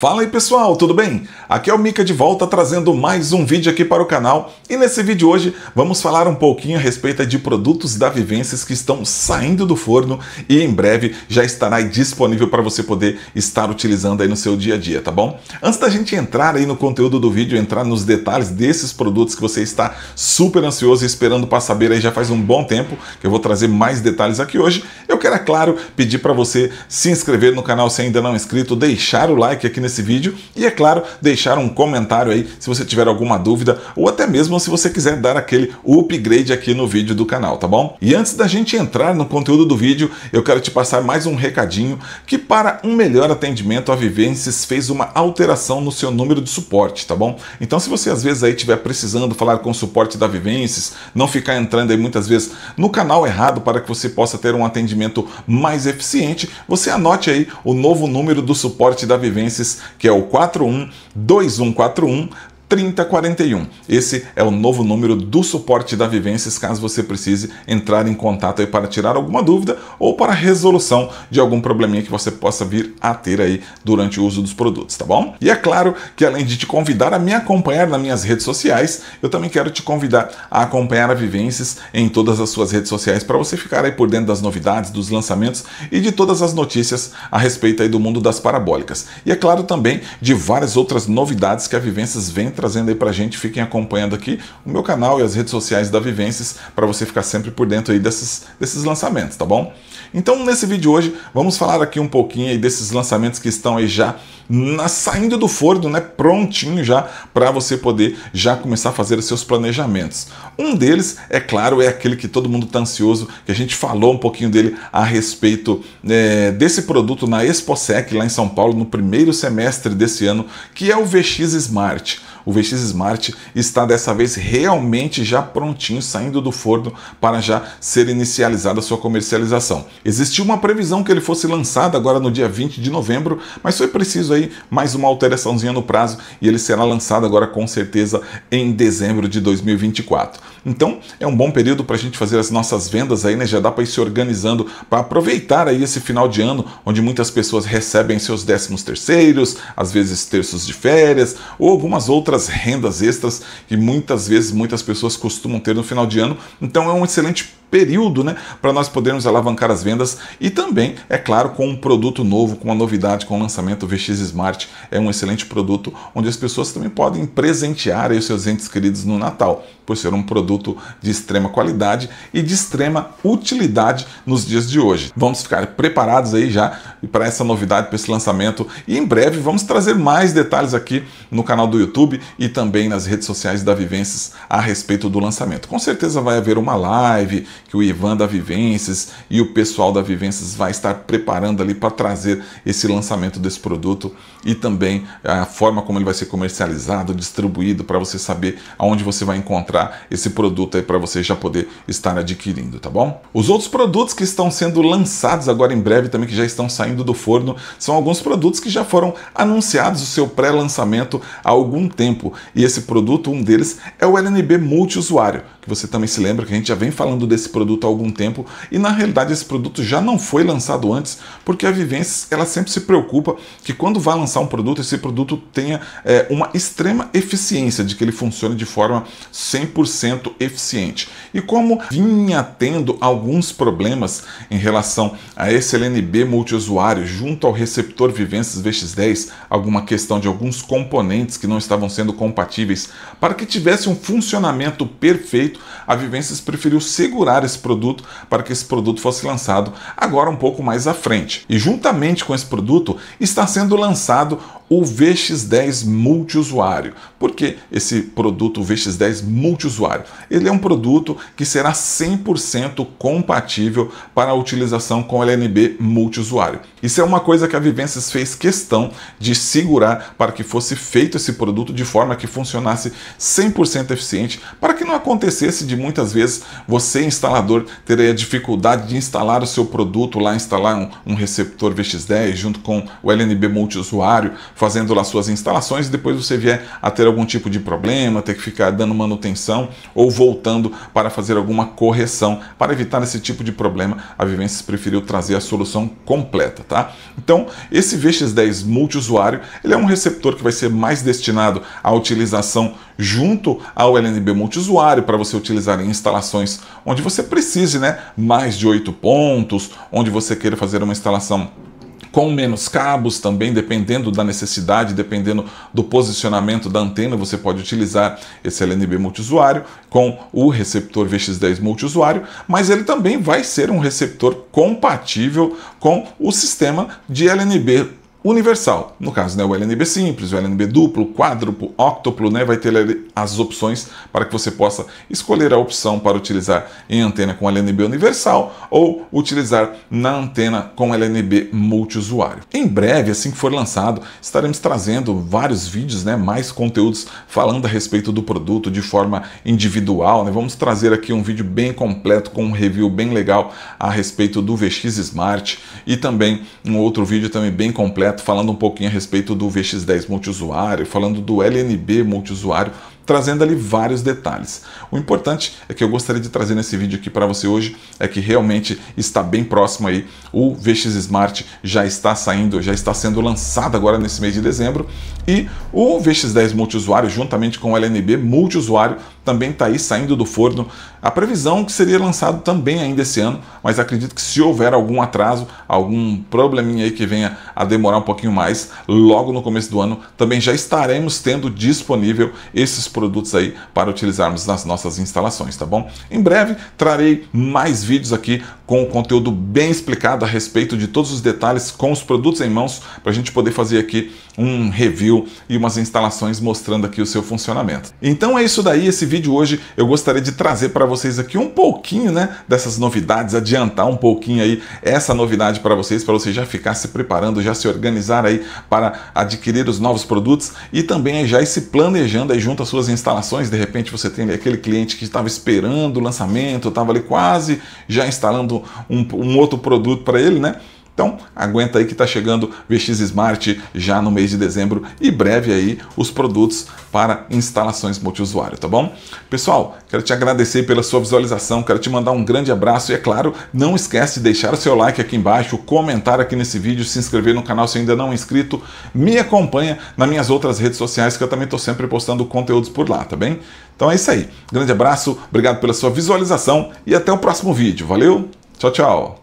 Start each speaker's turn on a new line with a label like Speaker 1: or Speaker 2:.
Speaker 1: Fala aí pessoal, tudo bem? Aqui é o Mika de volta trazendo mais um vídeo aqui para o canal e nesse vídeo hoje vamos falar um pouquinho a respeito de produtos da Vivências que estão saindo do forno e em breve já estará disponível para você poder estar utilizando aí no seu dia a dia, tá bom? Antes da gente entrar aí no conteúdo do vídeo, entrar nos detalhes desses produtos que você está super ansioso e esperando para saber aí já faz um bom tempo que eu vou trazer mais detalhes aqui hoje, eu quero, é claro, pedir para você se inscrever no canal se ainda não é inscrito, deixar o like aqui nesse nesse vídeo e, é claro, deixar um comentário aí se você tiver alguma dúvida ou até mesmo se você quiser dar aquele upgrade aqui no vídeo do canal, tá bom? E antes da gente entrar no conteúdo do vídeo, eu quero te passar mais um recadinho que para um melhor atendimento a Vivências fez uma alteração no seu número de suporte, tá bom? Então se você às vezes aí estiver precisando falar com o suporte da Vivências, não ficar entrando aí muitas vezes no canal errado para que você possa ter um atendimento mais eficiente, você anote aí o novo número do suporte da Vivências que é o 41 2141 3041. Esse é o novo número do suporte da Vivências, caso você precise entrar em contato aí para tirar alguma dúvida ou para resolução de algum probleminha que você possa vir a ter aí durante o uso dos produtos, tá bom? E é claro que além de te convidar a me acompanhar nas minhas redes sociais, eu também quero te convidar a acompanhar a Vivências em todas as suas redes sociais para você ficar aí por dentro das novidades, dos lançamentos e de todas as notícias a respeito aí do mundo das parabólicas. E é claro também de várias outras novidades que a Vivências vem trazendo aí pra gente, fiquem acompanhando aqui o meu canal e as redes sociais da Vivências para você ficar sempre por dentro aí desses, desses lançamentos, tá bom? Então, nesse vídeo de hoje, vamos falar aqui um pouquinho aí desses lançamentos que estão aí já na, saindo do forno, né, prontinho já para você poder já começar a fazer os seus planejamentos. Um deles, é claro, é aquele que todo mundo está ansioso, que a gente falou um pouquinho dele a respeito é, desse produto na ExpoSec lá em São Paulo no primeiro semestre desse ano, que é o VX Smart. O VX Smart está dessa vez realmente já prontinho, saindo do forno para já ser inicializada sua comercialização. Existiu uma previsão que ele fosse lançado agora no dia 20 de novembro, mas foi preciso aí mais uma alteraçãozinha no prazo e ele será lançado agora com certeza em dezembro de 2024. Então é um bom período para a gente fazer as nossas vendas aí, né? Já dá para ir se organizando para aproveitar aí esse final de ano, onde muitas pessoas recebem seus décimos terceiros, às vezes terços de férias ou algumas outras rendas extras que muitas vezes muitas pessoas costumam ter no final de ano. Então é um excelente período, né, para nós podermos alavancar as vendas e também, é claro, com um produto novo, com uma novidade, com o lançamento o VX Smart, é um excelente produto onde as pessoas também podem presentear os seus entes queridos no Natal, por ser um produto de extrema qualidade e de extrema utilidade nos dias de hoje. Vamos ficar preparados aí já para essa novidade, para esse lançamento e em breve vamos trazer mais detalhes aqui no canal do YouTube e também nas redes sociais da Vivências a respeito do lançamento. Com certeza vai haver uma live, que o Ivan da Vivências e o pessoal da Vivências vai estar preparando ali para trazer esse lançamento desse produto e também a forma como ele vai ser comercializado, distribuído, para você saber aonde você vai encontrar esse produto aí para você já poder estar adquirindo, tá bom? Os outros produtos que estão sendo lançados agora em breve também, que já estão saindo do forno, são alguns produtos que já foram anunciados o seu pré-lançamento há algum tempo. E esse produto, um deles, é o LNB multiusuário que você também se lembra que a gente já vem falando desse produto há algum tempo e na realidade esse produto já não foi lançado antes, porque a Vivência ela sempre se preocupa que quando vai lançar um produto, esse produto tenha é, uma extrema eficiência, de que ele funcione de forma 100% eficiente. E como vinha tendo alguns problemas em relação a esse LNB multiusuário junto ao receptor Vivências VX10, alguma questão de alguns componentes que não estavam sendo compatíveis, para que tivesse um funcionamento perfeito a Vivências preferiu segurar esse produto para que esse produto fosse lançado agora um pouco mais à frente. E juntamente com esse produto está sendo lançado o VX10 multiusuário. Por que esse produto o VX10 multiusuário? Ele é um produto que será 100% compatível para a utilização com LNB multiusuário. Isso é uma coisa que a Vivências fez questão de segurar para que fosse feito esse produto de forma que funcionasse 100% eficiente, para que não acontecesse acontecesse de muitas vezes você, instalador, ter a dificuldade de instalar o seu produto lá, instalar um, um receptor VX10 junto com o LNB multiusuário, fazendo lá suas instalações e depois você vier a ter algum tipo de problema, ter que ficar dando manutenção ou voltando para fazer alguma correção. Para evitar esse tipo de problema, a Vivências preferiu trazer a solução completa, tá? Então, esse VX10 multiusuário, ele é um receptor que vai ser mais destinado à utilização junto ao LNB multiusuário para você utilizar em instalações onde você precise, né, mais de oito pontos, onde você queira fazer uma instalação com menos cabos também, dependendo da necessidade, dependendo do posicionamento da antena, você pode utilizar esse LNB multiusuário com o receptor VX10 multiusuário, mas ele também vai ser um receptor compatível com o sistema de LNB universal. No caso, né, o LNB simples, o LNB duplo, quádruplo, octuplo, né, vai ter as opções para que você possa escolher a opção para utilizar em antena com LNB universal ou utilizar na antena com LNB multiusuário. Em breve, assim que for lançado, estaremos trazendo vários vídeos, né, mais conteúdos falando a respeito do produto de forma individual. Né? Vamos trazer aqui um vídeo bem completo com um review bem legal a respeito do VX Smart e também um outro vídeo também bem completo Neto falando um pouquinho a respeito do VX10 multiusuário, falando do LNB multiusuário, trazendo ali vários detalhes. O importante é que eu gostaria de trazer nesse vídeo aqui para você hoje é que realmente está bem próximo aí. O VX Smart já está saindo, já está sendo lançado agora nesse mês de dezembro e o VX10 multiusuário juntamente com o LNB multiusuário também está aí saindo do forno. A previsão que seria lançado também ainda esse ano, mas acredito que se houver algum atraso, algum probleminha aí que venha a demorar um pouquinho mais, logo no começo do ano também já estaremos tendo disponível esses produtos aí para utilizarmos nas nossas instalações, tá bom? Em breve trarei mais vídeos aqui com o conteúdo bem explicado a respeito de todos os detalhes com os produtos em mãos para a gente poder fazer aqui um review e umas instalações mostrando aqui o seu funcionamento. Então é isso daí, esse vídeo vídeo hoje eu gostaria de trazer para vocês aqui um pouquinho né, dessas novidades, adiantar um pouquinho aí essa novidade para vocês, para vocês já ficar se preparando, já se organizar aí para adquirir os novos produtos e também já ir se planejando aí junto às suas instalações. De repente você tem aquele cliente que estava esperando o lançamento, estava ali quase já instalando um, um outro produto para ele, né? Então, aguenta aí que está chegando VX Smart já no mês de dezembro e breve aí os produtos para instalações multiusuário, tá bom? Pessoal, quero te agradecer pela sua visualização, quero te mandar um grande abraço e é claro, não esquece de deixar o seu like aqui embaixo, comentar aqui nesse vídeo, se inscrever no canal se ainda não é inscrito, me acompanha nas minhas outras redes sociais que eu também estou sempre postando conteúdos por lá, tá bem? Então é isso aí. Grande abraço, obrigado pela sua visualização e até o próximo vídeo. Valeu, tchau, tchau.